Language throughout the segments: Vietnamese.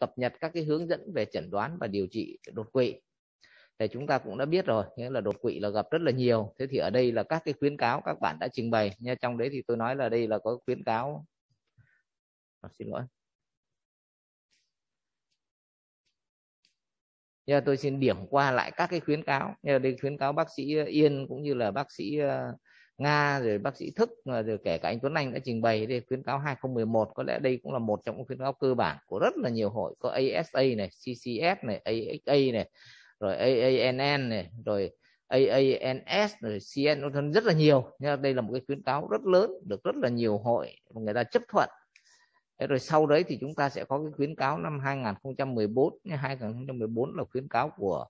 cập nhật các cái hướng dẫn về chẩn đoán và điều trị đột quỵ thì chúng ta cũng đã biết rồi nghĩa là đột quỵ là gặp rất là nhiều thế thì ở đây là các cái khuyến cáo các bạn đã trình bày nha trong đấy thì tôi nói là đây là có khuyến cáo à, xin lỗi nha tôi xin điểm qua lại các cái khuyến cáo nha đây khuyến cáo bác sĩ Yên cũng như là bác sĩ ờ, Nga rồi bác sĩ Thức rồi kể cả anh Tuấn Anh đã trình bày đây khuyến cáo 2011 có lẽ đây cũng là một trong những khuyến cáo cơ bản của rất là nhiều hội có ASA này, CCS này, AXA này, rồi AANN này, rồi AANS rồi CN rất là nhiều nhưng đây là một cái khuyến cáo rất lớn được rất là nhiều hội người ta chấp thuận rồi sau đấy thì chúng ta sẽ có cái khuyến cáo năm 2014 2014 là khuyến cáo của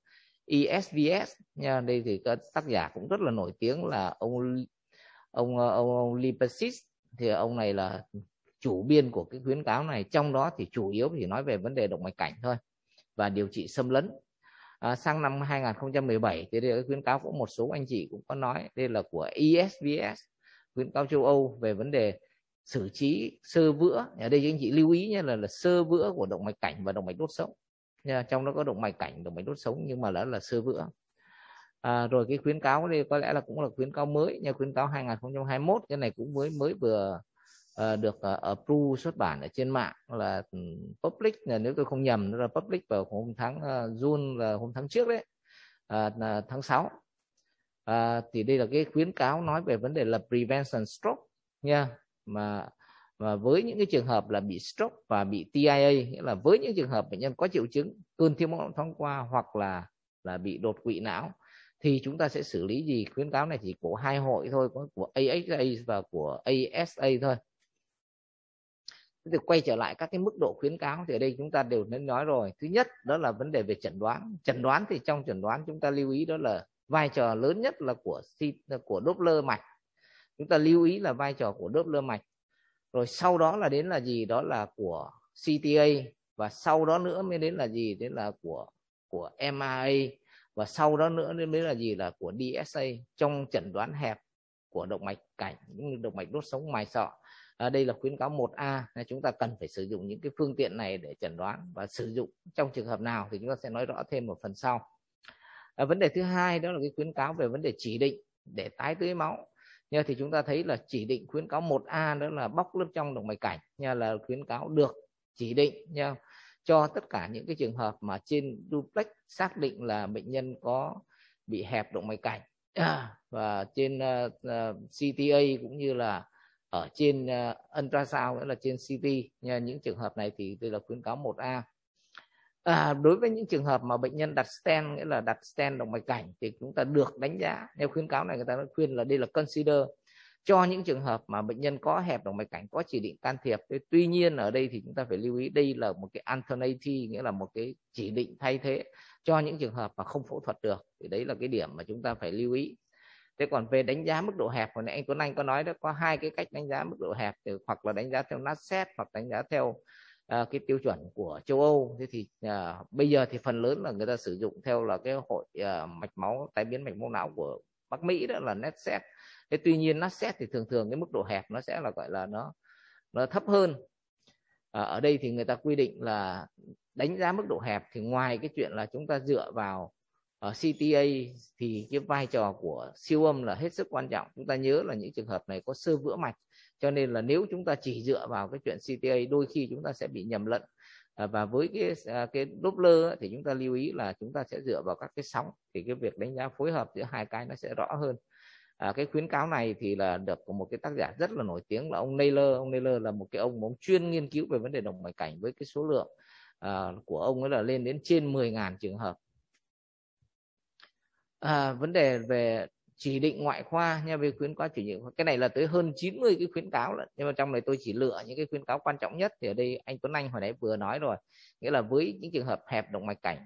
isvs e nha đây thì các tác giả cũng rất là nổi tiếng là ông Ờ, ông ông ông Lipasis thì ông này là chủ biên của cái khuyến cáo này trong đó thì chủ yếu thì nói về vấn đề động mạch cảnh thôi và điều trị xâm lấn à, sang năm 2017 thì đây là khuyến cáo của một số anh chị cũng có nói đây là của ESVS khuyến cáo châu Âu về vấn đề xử trí sơ vữa ở đây anh chị lưu ý nhé là là sơ vữa của động mạch cảnh và động mạch đốt sống trong đó có động mạch cảnh động mạch đốt sống nhưng mà đó là sơ vữa à, rồi cái khuyến cáo đây có lẽ là cũng là khuyến cáo mới nha khuyến cáo 2021 cái này cũng mới mới vừa uh, được uh, approve xuất bản ở trên mạng là ừ, public là nếu tôi không nhầm nó là public vào hôm tháng uh, June là hôm tháng trước đấy uh, tháng 6 uh, à, thì đây là cái khuyến cáo nói về vấn đề là prevention stroke nha mà và với những cái trường hợp là bị stroke và bị TIA nghĩa là với những trường hợp bệnh nhân có triệu chứng cơn thiếu máu thoáng qua hoặc là là bị đột quỵ não thì chúng ta sẽ xử lý gì khuyến cáo này chỉ của hai hội thôi có của axa và của ASA thôi thì quay trở lại các cái mức độ khuyến cáo thì ở đây chúng ta đều nên nói rồi thứ nhất đó là vấn đề về chẩn đoán chẩn đoán thì trong chẩn đoán chúng ta lưu ý đó là vai trò lớn nhất là của của Doppler mạch chúng ta lưu ý là vai trò của Doppler mạch rồi sau đó là đến là gì đó là của CTA và sau đó nữa mới đến là gì đến là của của MRA và sau đó nữa mới là gì là của DSA trong chẩn đoán hẹp của động mạch cảnh cũng động mạch đốt sống mài sọ à, đây là khuyến cáo 1A là chúng ta cần phải sử dụng những cái phương tiện này để chẩn đoán và sử dụng trong trường hợp nào thì chúng ta sẽ nói rõ thêm một phần sau à, vấn đề thứ hai đó là cái khuyến cáo về vấn đề chỉ định để tái tưới máu nha thì chúng ta thấy là chỉ định khuyến cáo 1A đó là bóc lớp trong động mạch cảnh nha là khuyến cáo được chỉ định nha cho tất cả những cái trường hợp mà trên duplex xác định là bệnh nhân có bị hẹp động mạch cảnh à, và trên uh, ờ, ờ, CTA cũng như là ở trên uh, ultrasound nữa là trên CT nha những trường hợp này thì tôi là khuyến cáo 1A à, đối với những trường hợp mà bệnh nhân đặt stent nghĩa là đặt stent động mạch cảnh thì chúng ta được đánh giá theo khuyến cáo này người ta đã khuyên là đây là consider cho những trường hợp mà bệnh nhân có hẹp động mạch cảnh có chỉ định can thiệp thế tuy nhiên ở đây thì chúng ta phải lưu ý đây là một cái alternative nghĩa là một cái chỉ định thay thế cho những trường hợp mà không phẫu thuật được thì đấy là cái điểm mà chúng ta phải lưu ý thế còn về đánh giá mức độ hẹp hồi nãy anh Tuấn Anh có nói đó có hai cái cách đánh giá mức độ hẹp từ hoặc là đánh giá theo NASET hoặc đánh giá theo uh, cái tiêu chuẩn của châu Âu thế thì uh, bây giờ thì phần lớn là người ta sử dụng theo là cái hội uh, mạch máu tai biến mạch máu não của Bắc Mỹ đó là NASET thế tuy nhiên nó xét thì thường thường cái mức độ hẹp nó sẽ là gọi là nó nó thấp hơn à, ở đây thì người ta quy định là đánh giá mức độ hẹp thì ngoài cái chuyện là chúng ta dựa vào ở ờ, CTA thì cái vai trò của siêu âm là hết sức quan trọng chúng ta nhớ là những trường hợp này có sơ vữa mạch cho nên là nếu chúng ta chỉ dựa vào cái chuyện CTA đôi khi chúng ta sẽ bị nhầm lẫn à, và với cái à, cái Doppler thì chúng ta lưu ý là chúng ta sẽ dựa vào các cái sóng thì cái việc đánh giá phối hợp giữa hai cái nó sẽ rõ hơn à, cái khuyến cáo này thì là được của một cái tác giả rất là nổi tiếng là ông Naylor ông Naylor là một cái ông ông chuyên nghiên cứu về vấn đề động mạch cảnh với cái số lượng à, của ông ấy là lên đến trên 10.000 trường hợp à, vấn đề về chỉ định ngoại khoa nha về khuyến cáo chỉ định cái này là tới hơn 90 cái khuyến cáo lận nhưng mà trong này tôi chỉ lựa những cái khuyến cáo quan trọng nhất thì ở đây anh Tuấn Anh hồi nãy vừa nói rồi nghĩa là với những trường hợp hẹp động mạch cảnh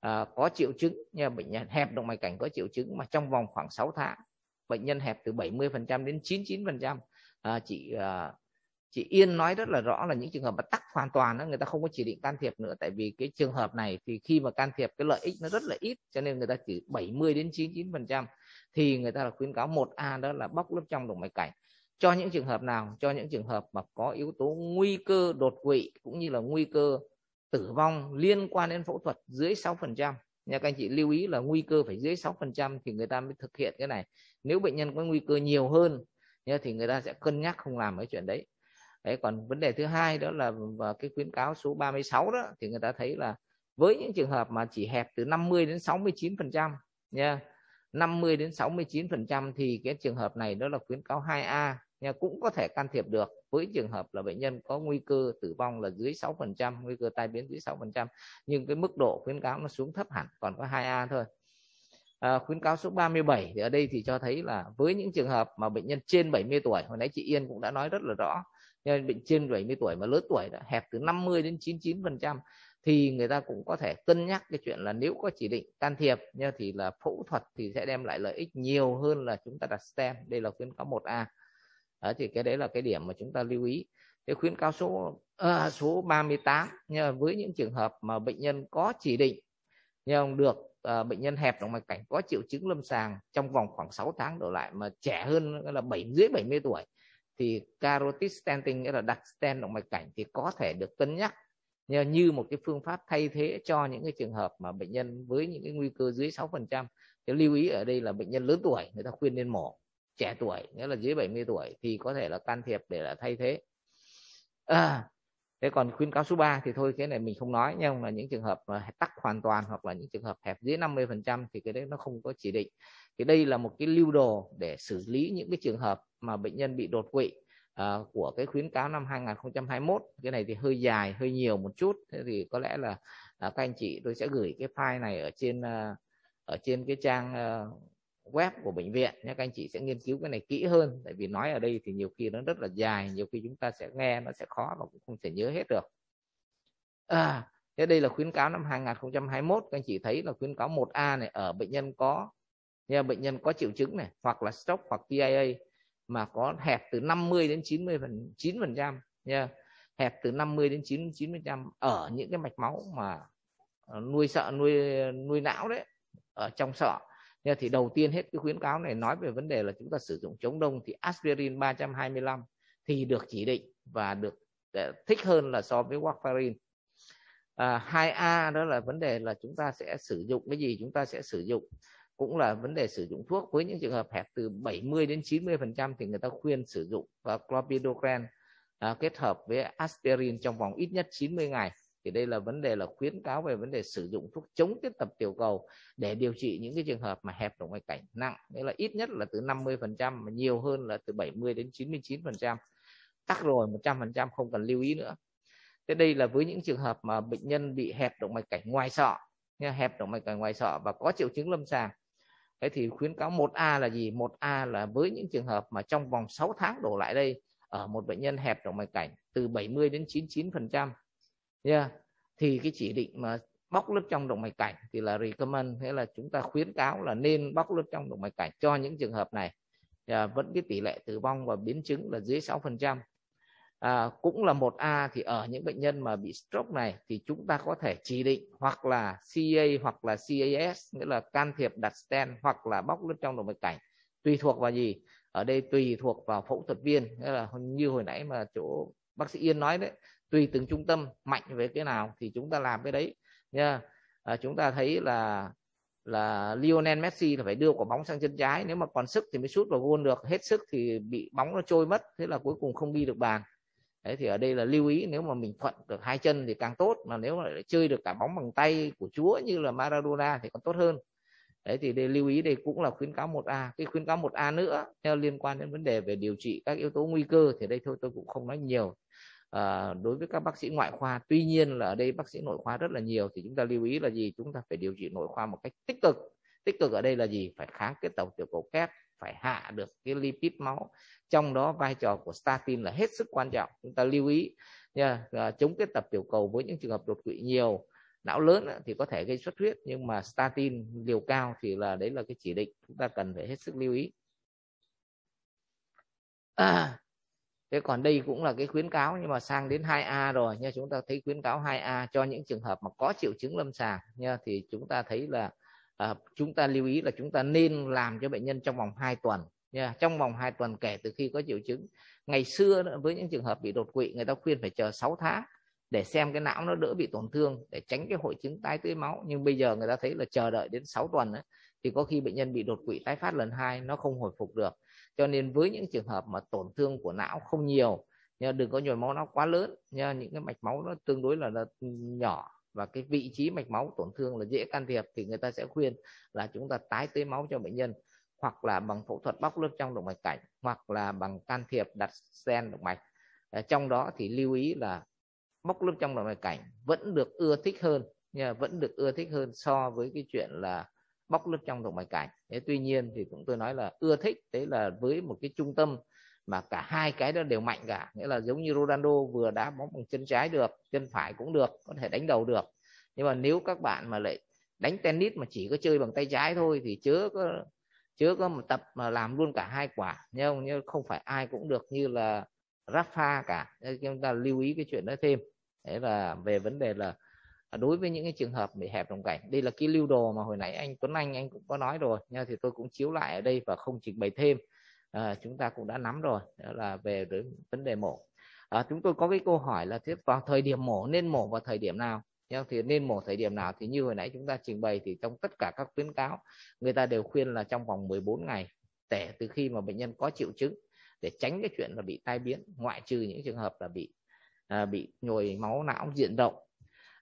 à, có triệu chứng như bệnh nhân hẹp động mạch cảnh có triệu chứng mà trong vòng khoảng 6 tháng bệnh nhân hẹp từ 70% đến 99% à, ờ, chị à, chị Yên nói rất là rõ là những trường hợp mà tắc hoàn toàn đó, người ta không có chỉ định can thiệp nữa tại vì cái trường hợp này thì khi mà can thiệp cái lợi ích nó rất là ít cho nên người ta chỉ 70 đến 99% thì người ta là khuyến cáo 1A đó là bóc lớp trong động mạch cảnh cho những trường hợp nào cho những trường hợp mà có yếu tố nguy cơ đột quỵ cũng như là nguy cơ tử vong liên quan đến phẫu thuật dưới 6% nha các anh chị lưu ý là nguy cơ phải dưới 6% thì người ta mới thực hiện cái này nếu bệnh nhân có nguy cơ nhiều hơn nhá, thì người ta sẽ cân nhắc không làm cái chuyện đấy đấy còn vấn đề thứ hai đó là cái khuyến cáo số 36 đó thì người ta thấy là với những trường hợp mà chỉ hẹp từ 50 đến 69 nha 50 đến 69 thì cái trường hợp này đó là khuyến cáo 2A nha cũng có thể can thiệp được với trường hợp là bệnh nhân có nguy cơ tử vong là dưới 6%, nguy cơ tai biến dưới 6%, nhưng cái mức độ khuyến cáo nó xuống thấp hẳn, còn có 2A thôi. À, khuyến cáo số 37 thì ở đây thì cho thấy là với những trường hợp mà bệnh nhân trên 70 tuổi, hồi nãy chị Yên cũng đã nói rất là rõ, nhưng bệnh trên 70 tuổi mà lớn tuổi đã hẹp từ 50 đến 99% thì người ta cũng có thể cân nhắc cái chuyện là nếu có chỉ định can thiệp nha thì là phẫu thuật thì sẽ đem lại lợi ích nhiều hơn là chúng ta đặt stem Đây là khuyến cáo 1A đó, thì cái đấy là cái điểm mà chúng ta lưu ý cái khuyến cáo số uh, số 38 nhờ với những trường hợp mà bệnh nhân có chỉ định nhưng được uh, bệnh nhân hẹp động mạch cảnh có triệu chứng lâm sàng trong vòng khoảng 6 tháng đổ lại mà trẻ hơn là 7 dưới 70 tuổi thì carotid stenting nghĩa là đặt stent động mạch cảnh thì có thể được cân nhắc như, như một cái phương pháp thay thế cho những cái trường hợp mà bệnh nhân với những cái nguy cơ dưới 6%. Cái lưu ý ở đây là bệnh nhân lớn tuổi người ta khuyên nên mổ trẻ tuổi nghĩa là dưới 70 tuổi thì có thể là can thiệp để là thay thế à, thế còn khuyến cáo số 3 thì thôi cái này mình không nói nhưng mà những trường hợp tắc hoàn toàn hoặc là những trường hợp hẹp dưới 50 phần trăm thì cái đấy nó không có chỉ định thì đây là một cái lưu đồ để xử lý những cái trường hợp mà bệnh nhân bị đột quỵ à, của cái khuyến cáo năm 2021 cái này thì hơi dài hơi nhiều một chút thế thì có lẽ là à, các anh chị tôi sẽ gửi cái file này ở trên à, ở trên cái trang à, web của bệnh viện nhé các anh chị sẽ nghiên cứu cái này kỹ hơn tại vì nói ở đây thì nhiều khi nó rất là dài nhiều khi chúng ta sẽ nghe nó sẽ khó và cũng không thể nhớ hết được à, thế đây là khuyến cáo năm 2021 các anh chị thấy là khuyến cáo 1A này ở bệnh nhân có nha bệnh nhân có triệu chứng này hoặc là stroke hoặc TIA mà có hẹp từ 50 đến 90 phần 9 phần trăm nha hẹp từ 50 đến 99 phần trăm ở những cái mạch máu mà ờ, nuôi sợ nuôi nuôi não đấy ở trong sọ nên thì đầu tiên hết cái khuyến cáo này nói về vấn đề là chúng ta sử dụng chống đông thì aspirin 325 thì được chỉ định và được ờ, thích hơn là so với warfarin à, 2A đó là vấn đề là chúng ta sẽ sử dụng cái gì chúng ta sẽ sử dụng cũng là vấn đề sử dụng thuốc với những trường hợp hẹp từ 70 đến 90 phần trăm thì người ta khuyên sử dụng và clopidogrel à, kết hợp với aspirin trong vòng ít nhất 90 ngày thì đây là vấn đề là khuyến cáo về vấn đề sử dụng thuốc chống tiết tập tiểu cầu để điều trị những cái trường hợp mà hẹp động mạch cảnh nặng nghĩa là ít nhất là từ 50% mà nhiều hơn là từ 70 đến 99% tắc rồi 100% không cần lưu ý nữa thế đây là với những trường hợp mà bệnh nhân bị hẹp động mạch cảnh ngoài sọ nha hẹp động mạch cảnh ngoài sọ và có triệu chứng lâm sàng thế thì khuyến cáo 1A là gì 1A là với những trường hợp mà trong vòng 6 tháng đổ lại đây ở một bệnh nhân hẹp động mạch cảnh từ 70 đến 99% yeah. thì cái chỉ định mà bóc lớp trong động mạch cảnh thì là recommend thế là chúng ta khuyến cáo là nên bóc lớp trong động mạch cảnh cho những trường hợp này à, vẫn cái tỷ lệ tử vong và biến chứng là dưới 6% à, cũng là một a thì ở những bệnh nhân mà bị stroke này thì chúng ta có thể chỉ định hoặc là CA hoặc là CAS nghĩa là can thiệp đặt stent hoặc là bóc lớp trong động mạch cảnh tùy thuộc vào gì ở đây tùy thuộc vào phẫu thuật viên nghĩa là như hồi nãy mà chỗ bác sĩ Yên nói đấy tùy từng trung tâm mạnh về cái nào thì chúng ta làm cái đấy nha à, chúng ta thấy là là Lionel Messi là phải đưa quả bóng sang chân trái nếu mà còn sức thì mới sút vào gôn được hết sức thì bị bóng nó trôi mất thế là cuối cùng không ghi được bàn đấy thì ở đây là lưu ý nếu mà mình thuận được hai chân thì càng tốt mà nếu mà chơi được cả bóng bằng tay của chúa như là Maradona thì còn tốt hơn đấy thì đây lưu ý đây cũng là khuyến cáo 1A cái khuyến cáo 1A nữa theo liên quan đến vấn đề về điều trị các yếu tố nguy cơ thì đây thôi tôi cũng không nói nhiều à, đối với các bác sĩ ngoại khoa tuy nhiên là ở đây bác sĩ nội khoa rất là nhiều thì chúng ta lưu ý là gì chúng ta phải điều trị nội khoa một cách tích cực tích cực ở đây là gì phải kháng kết tàu tiểu cầu kép phải hạ được cái lipid máu trong đó vai trò của statin là hết sức quan trọng chúng ta lưu ý nha à, chống kết tập tiểu cầu với những trường hợp đột quỵ nhiều não lớn thì có thể gây xuất huyết nhưng mà statin liều cao thì là đấy là cái chỉ định chúng ta cần phải hết sức lưu ý à, thế còn đây cũng là cái khuyến cáo nhưng mà sang đến 2A rồi nha chúng ta thấy khuyến cáo 2A cho những trường hợp mà có triệu chứng lâm sàng nha thì chúng ta thấy là à, chúng ta lưu ý là chúng ta nên làm cho bệnh nhân trong vòng 2 tuần nha trong vòng 2 tuần kể từ khi có triệu chứng ngày xưa với những trường hợp bị đột quỵ người ta khuyên phải chờ 6 tháng để xem cái não nó đỡ bị tổn thương để tránh cái hội chứng tái tưới máu nhưng bây giờ người ta thấy là chờ đợi đến 6 tuần ấy, thì có khi bệnh nhân bị đột quỵ tái phát lần hai nó không hồi phục được cho nên với những trường hợp mà tổn thương của não không nhiều nha, đừng có nhồi máu não quá lớn nha, những cái mạch máu nó tương đối là, là nhỏ và cái vị trí mạch máu tổn thương là dễ can thiệp thì người ta sẽ khuyên là chúng ta tái tưới máu cho bệnh nhân hoặc là bằng phẫu thuật bóc lớp trong động mạch cảnh hoặc là bằng can thiệp đặt stent động mạch à, trong đó thì lưu ý là bóc lớp trong động mạch cảnh vẫn được ưa thích hơn nha, vẫn được ưa thích hơn so với cái chuyện là bóc lứt trong động mạch cảnh thế tuy nhiên thì cũng tôi nói là ưa thích đấy là với một cái trung tâm mà cả hai cái đó đều mạnh cả nghĩa là giống như Ronaldo vừa đá bóng bằng chân trái được chân phải cũng được có thể đánh đầu được nhưng mà nếu các bạn mà lại đánh tennis mà chỉ có chơi bằng tay trái thôi thì chớ có chớ có một tập mà làm luôn cả hai quả nhớ không như không phải ai cũng được như là Rafa cả nên chúng ta lưu ý cái chuyện đó thêm đấy là về vấn đề là đối với những cái trường hợp bị hẹp đồng cảnh đây là cái lưu đồ mà hồi nãy anh Tuấn Anh anh cũng có nói rồi nha thì tôi cũng chiếu lại ở đây và không trình bày thêm à, chúng ta cũng đã nắm rồi đó là về vấn đề mổ à, chúng tôi có cái câu hỏi là tiếp vào thời điểm mổ nên mổ vào thời điểm nào nha thì nên mổ thời điểm nào thì như hồi nãy chúng ta trình bày thì trong tất cả các khuyến cáo người ta đều khuyên là trong vòng 14 ngày kể từ khi mà bệnh nhân có triệu chứng để tránh cái chuyện là bị tai biến ngoại trừ những trường hợp là bị à, bị nhồi máu não diện rộng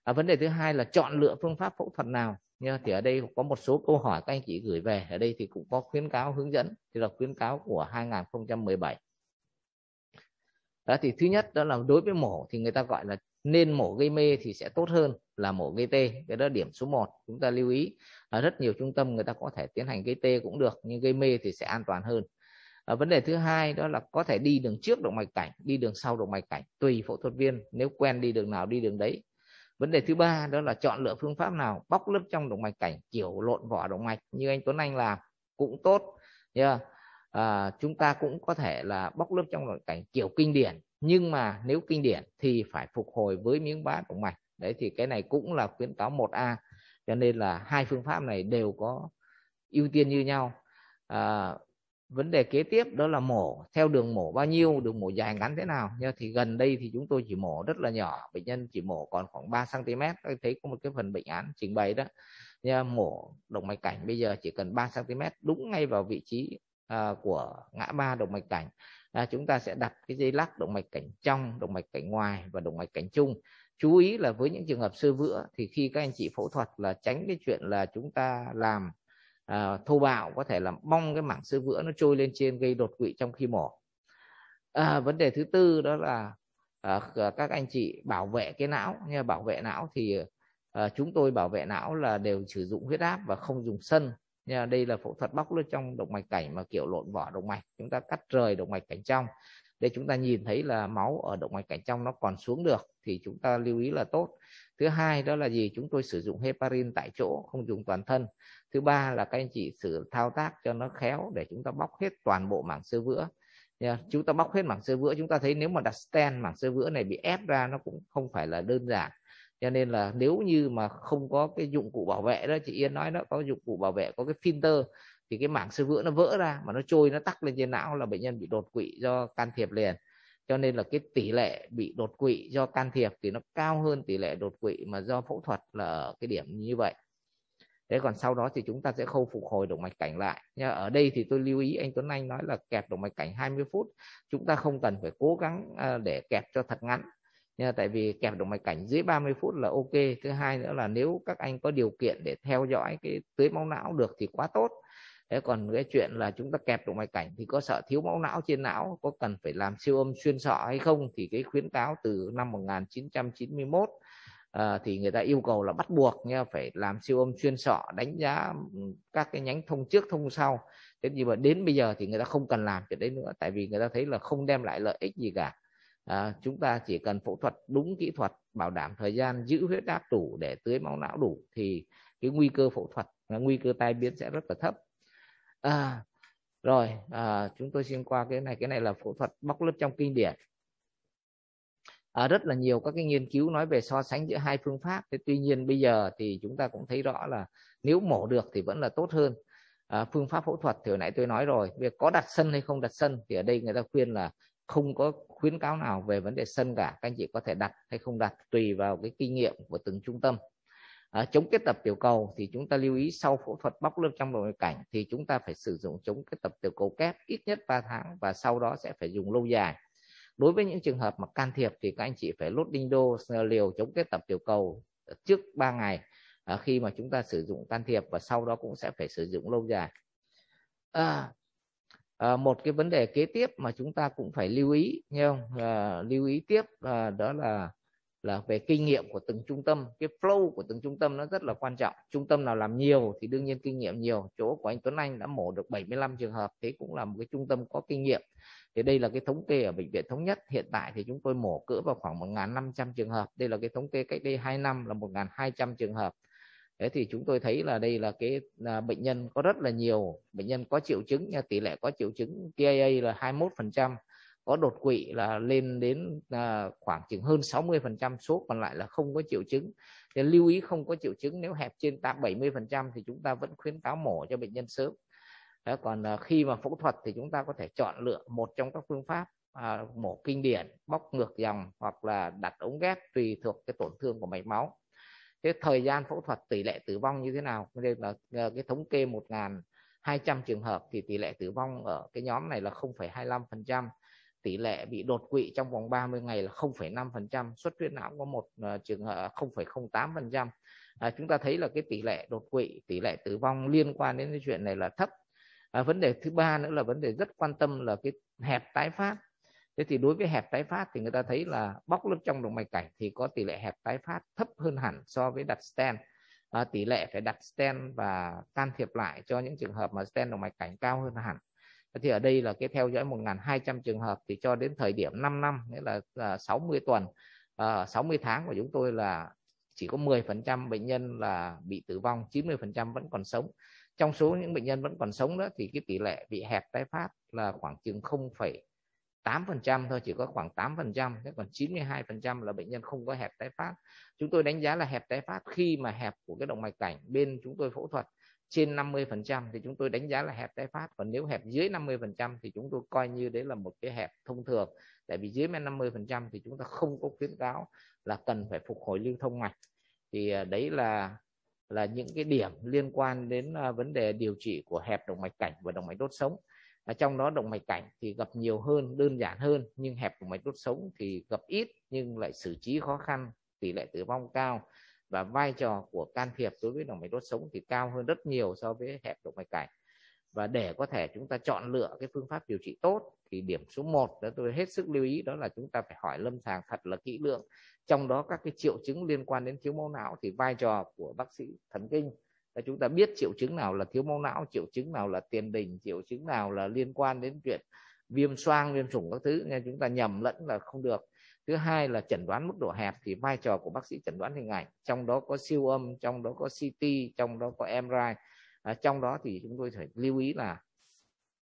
à, vấn đề thứ hai là chọn lựa phương pháp phẫu thuật nào nha thì ở đây có một số câu hỏi các anh chị gửi về ở đây thì cũng có khuyến cáo hướng dẫn thì là khuyến cáo của 2017 đó thì thứ nhất đó là đối với mổ thì người ta gọi là nên mổ gây mê thì sẽ tốt hơn là mổ gây tê cái đó điểm số 1 chúng ta lưu ý ở rất nhiều trung tâm người ta có thể tiến hành gây tê cũng được nhưng gây mê thì sẽ an toàn hơn à, vấn đề thứ hai đó là có thể đi đường trước động mạch cảnh đi đường sau động mạch cảnh tùy phẫu thuật viên nếu quen đi đường nào đi đường đấy vấn đề thứ ba đó là chọn lựa phương pháp nào bóc lớp trong động mạch cảnh kiểu lộn vỏ động mạch như anh Tuấn Anh làm cũng tốt yeah. à, chúng ta cũng có thể là bóc lớp trong động mạch cảnh kiểu kinh điển nhưng mà nếu kinh điển thì phải phục hồi với miếng bát động mạch đấy thì cái này cũng là khuyến cáo 1A cho nên là hai phương pháp này đều có ưu tiên như nhau à, vấn đề kế tiếp đó là mổ theo đường mổ bao nhiêu đường mổ dài ngắn thế nào nha thì gần đây thì chúng tôi chỉ mổ rất là nhỏ bệnh nhân chỉ mổ còn khoảng 3 cm tôi thấy có một cái phần bệnh án trình bày đó nha mổ động mạch cảnh bây giờ chỉ cần 3 cm đúng ngay vào vị trí à, của ngã ba động mạch cảnh à, chúng ta sẽ đặt cái dây lắc động mạch cảnh trong động mạch cảnh ngoài và động mạch cảnh chung chú ý là với những trường hợp sơ vữa thì khi các anh chị phẫu thuật là tránh cái chuyện là chúng ta làm à, thô bạo có thể làm bong cái mảng sơ vữa nó trôi lên trên gây đột quỵ trong khi mổ à, vấn đề thứ tư đó là à, các anh chị bảo vệ cái não nha bảo vệ não thì à, chúng tôi bảo vệ não là đều sử dụng huyết áp và không dùng sân nha đây là phẫu thuật bóc lưỡi trong động mạch cảnh mà kiểu lộn vỏ động mạch chúng ta cắt rời động mạch cảnh trong để chúng ta nhìn thấy là máu ở động mạch cảnh trong nó còn xuống được thì chúng ta lưu ý là tốt thứ hai đó là gì chúng tôi sử dụng heparin tại chỗ không dùng toàn thân thứ ba là các anh chị sử thao tác cho nó khéo để chúng ta bóc hết toàn bộ mảng sơ vữa Yeah, chúng ta bóc hết mảng sơ vữa chúng ta thấy nếu mà đặt stent mảng sơ vữa này bị ép ra nó cũng không phải là đơn giản cho nên là nếu như mà không có cái dụng cụ bảo vệ đó chị Yên nói đó có dụng cụ bảo vệ có cái filter thì cái mảng sơ vữa nó vỡ ra mà nó trôi nó tắc lên trên não là bệnh nhân bị đột quỵ do can thiệp liền cho nên là cái tỷ lệ bị đột quỵ do can thiệp thì nó cao hơn tỷ lệ đột quỵ mà do phẫu thuật là ở cái điểm như vậy thế còn sau đó thì chúng ta sẽ khâu phục hồi động mạch cảnh lại nha ở đây thì tôi lưu ý anh Tuấn Anh nói là kẹp động mạch cảnh 20 phút chúng ta không cần phải cố gắng à, để kẹp cho thật ngắn nha tại vì kẹp động mạch cảnh dưới 30 phút là ok thứ hai nữa là nếu các anh có điều kiện để theo dõi cái tưới máu não được thì quá tốt thế còn cái chuyện là chúng ta kẹp động mạch cảnh thì có sợ thiếu máu não trên não có cần phải làm siêu âm xuyên sọ hay không thì cái khuyến cáo từ năm 1991 À, ờ, thì người ta yêu cầu là bắt buộc nha phải làm siêu âm chuyên sọ đánh giá ừ, các cái nhánh thông trước thông sau thế nhưng mà đến bây giờ thì người ta không cần làm chuyện đấy nữa tại vì người ta thấy là không đem lại lợi ích gì cả à, chúng ta chỉ cần phẫu thuật đúng kỹ thuật bảo đảm thời gian giữ huyết áp đủ để tưới máu não đủ thì cái nguy cơ phẫu thuật nguy cơ tai biến sẽ rất là thấp à, rồi à, chúng tôi xin qua cái này cái này là phẫu thuật bóc lớp trong kinh điển à, rất là nhiều các cái nghiên cứu nói về so sánh giữa hai phương pháp thế tuy nhiên bây giờ thì chúng ta cũng thấy rõ là nếu mổ được thì vẫn là tốt hơn à, phương pháp phẫu thuật thì hồi nãy tôi nói rồi việc có đặt sân hay không đặt sân thì ở đây người ta khuyên là không có khuyến cáo nào về vấn đề sân cả các anh chị có thể đặt hay không đặt tùy vào cái kinh nghiệm của từng trung tâm à, chống kết tập tiểu cầu thì chúng ta lưu ý sau phẫu thuật bóc lớp trong nội cảnh thì chúng ta phải sử dụng chống kết tập tiểu cầu kép ít nhất 3 tháng và sau đó sẽ phải dùng lâu dài đối với những trường hợp mà can thiệp thì các anh chị phải lốt đinh đô liều chống kết tập tiểu cầu trước 3 ngày à, khi mà chúng ta sử dụng can thiệp và sau đó cũng sẽ phải sử dụng lâu dài à, à, một cái vấn đề kế tiếp mà chúng ta cũng phải lưu ý nhé không à, lưu ý tiếp à, đó là là về kinh nghiệm của từng trung tâm cái flow của từng trung tâm nó rất là quan trọng trung tâm nào làm nhiều thì đương nhiên kinh nghiệm nhiều chỗ của anh Tuấn Anh đã mổ được 75 trường hợp thế cũng là một cái trung tâm có kinh nghiệm thì đây là cái thống kê ở bệnh viện thống nhất hiện tại thì chúng tôi mổ cỡ vào khoảng 1.500 trường hợp đây là cái thống kê cách đây 2 năm là 1.200 trường hợp thế thì chúng tôi thấy là đây là cái là bệnh nhân có rất là nhiều bệnh nhân có triệu chứng tỷ lệ có triệu chứng TIA là 21 có đột quỵ là lên đến à, khoảng chừng hơn 60% số còn lại là không có triệu chứng thì lưu ý không có triệu chứng nếu hẹp trên 70% thì chúng ta vẫn khuyến cáo mổ cho bệnh nhân sớm Đó, còn à, khi mà phẫu thuật thì chúng ta có thể chọn lựa một trong các phương pháp à, mổ kinh điển bóc ngược dòng hoặc là đặt ống ghép tùy thuộc cái tổn thương của mạch máu thế thời gian phẫu thuật tỷ lệ tử vong như thế nào đây là à, cái thống kê 1.200 trường hợp thì tỷ lệ tử vong ở cái nhóm này là 0,25% tỷ lệ bị đột quỵ trong vòng 30 ngày là 0,5%, xuất huyết não có một uh, trường hợp 0,08%. À, chúng ta thấy là cái tỷ lệ đột quỵ, tỷ lệ tử vong liên quan đến cái chuyện này là thấp. À, vấn đề thứ ba nữa là vấn đề rất quan tâm là cái hẹp tái phát. Thế thì đối với hẹp tái phát thì người ta thấy là bóc lớp trong động mạch cảnh thì có tỷ lệ hẹp tái phát thấp hơn hẳn so với đặt stent. À, tỷ lệ phải đặt stent và can thiệp lại cho những trường hợp mà stent động mạch cảnh cao hơn hẳn thì ở đây là cái theo dõi 1.200 trường hợp thì cho đến thời điểm 5 năm nghĩa là, 60 à, tuần à, uh, 60 tháng của chúng tôi là chỉ có 10% bệnh nhân là bị tử vong 90% vẫn còn sống trong số những bệnh nhân vẫn còn sống đó thì cái tỷ lệ bị hẹp tái phát là khoảng chừng 0,8% thôi chỉ có khoảng 8% thế còn 92% là bệnh nhân không có hẹp tái phát chúng tôi đánh giá là hẹp tái phát khi mà hẹp của cái động mạch cảnh bên chúng tôi phẫu thuật trên 50% thì chúng tôi đánh giá là hẹp tái phát còn nếu hẹp dưới 50% thì chúng tôi coi như đấy là một cái hẹp thông thường tại vì dưới 50% thì chúng ta không có khuyến cáo là cần phải phục hồi lưu thông mạch thì à, đấy là là những cái điểm liên quan đến à, vấn đề điều trị của hẹp động mạch cảnh và động mạch đốt sống và trong đó động mạch cảnh thì gặp nhiều hơn đơn giản hơn nhưng hẹp động mạch đốt sống thì gặp ít nhưng lại xử trí khó khăn tỷ lệ tử vong cao và vai trò của can thiệp đối với động mạch đốt sống thì cao hơn rất nhiều so với hẹp động mạch cảnh và để có thể chúng ta chọn lựa cái phương pháp điều trị tốt thì điểm số 1 đó tôi hết sức lưu ý đó là chúng ta phải hỏi lâm sàng thật là kỹ lưỡng trong đó các cái triệu chứng liên quan đến thiếu máu não thì vai trò của bác sĩ thần kinh là chúng ta biết triệu chứng nào là thiếu máu não triệu chứng nào là tiền đình triệu chứng nào là liên quan đến chuyện viêm xoang viêm sủng các thứ nên chúng ta nhầm lẫn là không được thứ hai là chẩn đoán mức độ hẹp thì vai trò của bác sĩ chẩn đoán hình ảnh trong đó có siêu âm trong đó có CT trong đó có MRI à, trong đó thì chúng tôi phải lưu ý là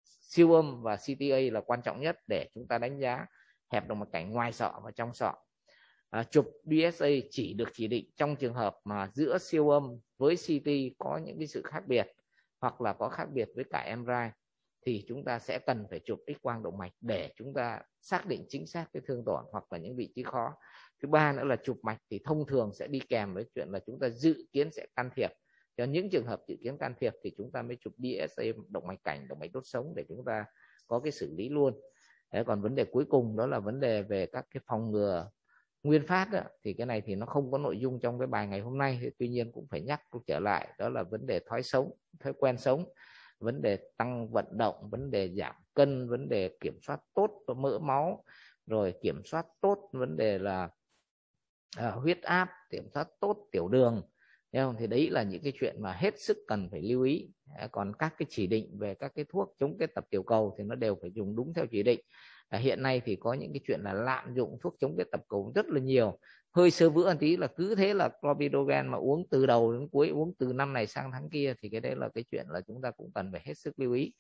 siêu âm và CTA là quan trọng nhất để chúng ta đánh giá hẹp động mạch cảnh ngoài sọ và trong sọ à, chụp BSA chỉ được chỉ định trong trường hợp mà giữa siêu âm với CT có những cái sự khác biệt hoặc là có khác biệt với cả MRI thì chúng ta sẽ cần phải chụp x quang động mạch để chúng ta xác định chính xác cái thương tổn hoặc là những vị trí khó thứ ba nữa là chụp mạch thì thông thường sẽ đi kèm với chuyện là chúng ta dự kiến sẽ can thiệp cho những trường hợp dự kiến can thiệp thì chúng ta mới chụp DSA động mạch cảnh động mạch đốt sống để chúng ta có cái xử lý luôn Đấy, còn vấn đề cuối cùng đó là vấn đề về các cái phòng ngừa nguyên phát đó, thì cái này thì nó không có nội dung trong cái bài ngày hôm nay tuy nhiên cũng phải nhắc cũng trở lại đó là vấn đề thói sống thói quen sống vấn đề tăng vận động vấn đề giảm cân vấn đề kiểm soát tốt mỡ máu rồi kiểm soát tốt vấn đề là à, huyết áp kiểm soát tốt tiểu đường không? thì đấy là những cái chuyện mà hết sức cần phải lưu ý à, còn các cái chỉ định về các cái thuốc chống kết tập tiểu cầu thì nó đều phải dùng đúng theo chỉ định à, hiện nay thì có những cái chuyện là lạm dụng thuốc chống kết tập cầu rất là nhiều hơi sơ vữa một tí là cứ thế là clopidogrel mà uống từ đầu đến cuối uống từ năm này sang tháng kia thì cái đấy là cái chuyện là chúng ta cũng cần phải hết sức lưu ý